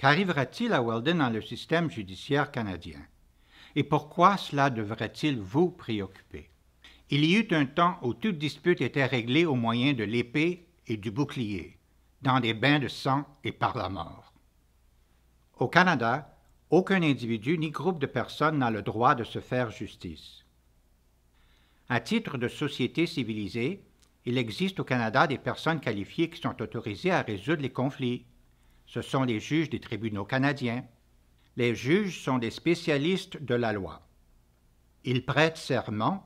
Qu'arrivera-t-il à Weldon dans le système judiciaire canadien? Et pourquoi cela devrait-il vous préoccuper? Il y eut un temps où toute dispute était réglée au moyen de l'épée et du bouclier, dans des bains de sang et par la mort. Au Canada, aucun individu ni groupe de personnes n'a le droit de se faire justice. À titre de société civilisée, il existe au Canada des personnes qualifiées qui sont autorisées à résoudre les conflits, ce sont les juges des tribunaux canadiens. Les juges sont des spécialistes de la loi. Ils prêtent serment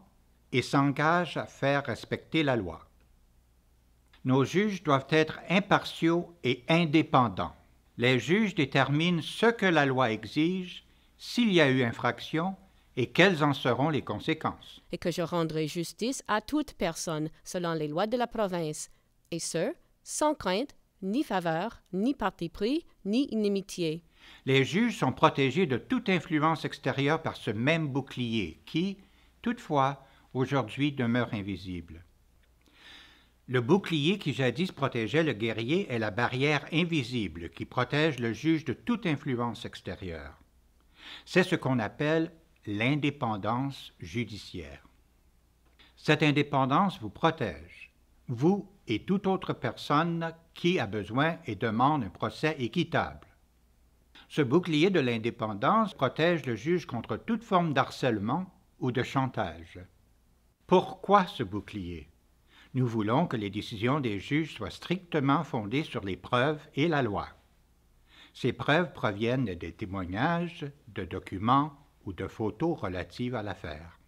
et s'engagent à faire respecter la loi. Nos juges doivent être impartiaux et indépendants. Les juges déterminent ce que la loi exige, s'il y a eu infraction et quelles en seront les conséquences. Et que je rendrai justice à toute personne selon les lois de la province, et ce, sans crainte ni faveur, ni parti pris, ni inimitié. Les juges sont protégés de toute influence extérieure par ce même bouclier qui, toutefois, aujourd'hui demeure invisible. Le bouclier qui jadis protégeait le guerrier est la barrière invisible qui protège le juge de toute influence extérieure. C'est ce qu'on appelle l'indépendance judiciaire. Cette indépendance vous protège, vous et toute autre personne qui a besoin et demande un procès équitable. Ce bouclier de l'indépendance protège le juge contre toute forme d'harcèlement ou de chantage. Pourquoi ce bouclier Nous voulons que les décisions des juges soient strictement fondées sur les preuves et la loi. Ces preuves proviennent des témoignages, de documents ou de photos relatives à l'affaire.